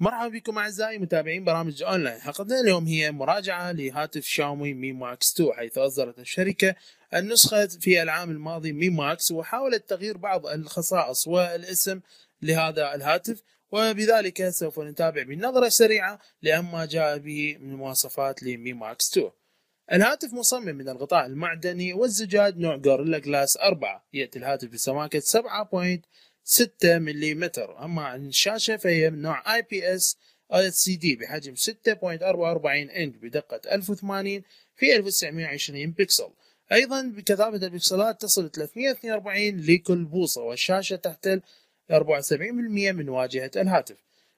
مرحبا بكم اعزائي متابعين برامج اونلاين حلقتنا اليوم هي مراجعه لهاتف شاومي مي ماكس 2 حيث اصدرت الشركه النسخه في العام الماضي مي ماكس وحاولت تغيير بعض الخصائص والاسم لهذا الهاتف وبذلك سوف نتابع بنظره سريعه لما جاء به من مواصفات لمي ماكس 2 الهاتف مصمم من الغطاء المعدني والزجاج نوع غوريلا جلاس 4 يأتي الهاتف بسماكة 6 ملم أما عن الشاشة فهي من نوع اي بي اس LCD بحجم 6.44 انش بدقة 1080 في 1920 بكسل أيضا بكثافة البكسلات تصل 342 لكل بوصة والشاشة تحتل 74% من واجهة الهاتف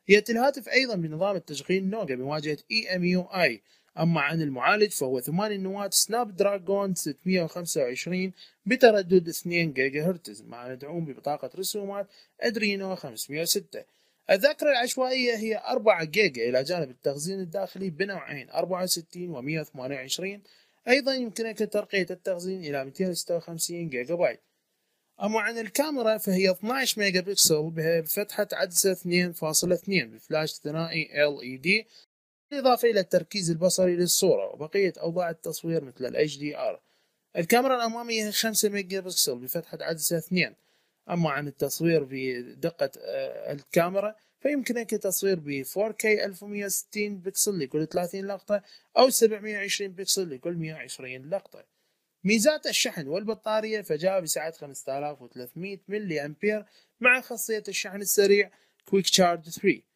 يأتي الهاتف أيضا بنظام التشغيل نوغا بواجهة EMUI أما عن المعالج فهو 8 نواة سناب دراجون 625 بتردد 2 جيجا هرتز مع مدعوم ببطاقة رسومات أدرينو 506 الذاكرة العشوائية هي 4 جيجا إلى جانب التخزين الداخلي بنوعين 64 و 128 أيضا يمكنك ترقية التخزين إلى 256 جيجا بايت أما عن الكاميرا فهي 12 ميجا بكسل بفتحة عدسة 2.2 بفلاش ثنائي LED بالإضافة إلى التركيز البصري للصورة وبقية أوضاع التصوير مثل ال HDR الكاميرا الأمامية 5 ميجا بكسل بفتحة عدسة 2 أما عن التصوير بدقة آه، الكاميرا فيمكنك التصوير ب 4K 1160 بكسل لكل 30 لقطة أو 720 بكسل لكل 120 لقطة ميزات الشحن والبطارية فجاء بسعة 5300 ملي أمبير مع خاصية الشحن السريع Quick Charge 3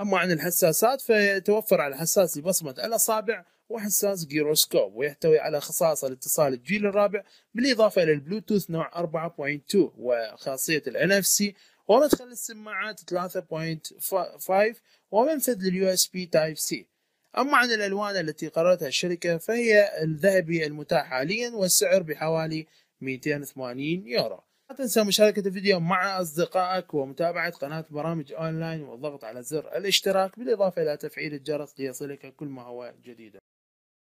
أما عن الحساسات فيتوفر على حساس لبصمة الأصابع وحساس جيروسكوب ويحتوي على خصائص الاتصال الجيل الرابع بالإضافة إلى البلوتوث نوع 4.2 وخاصية ال NFC ومدخل السماعات 3.5 ومنفذ لليو اس بي تايب سي أما عن الألوان التي قررتها الشركة فهي الذهبي المتاح حاليا والسعر بحوالي 280 يورو لا تنسى مشاركة الفيديو مع أصدقائك ومتابعة قناة برامج أونلاين والضغط على زر الاشتراك بالإضافة إلى تفعيل الجرس ليصلك كل ما هو جديد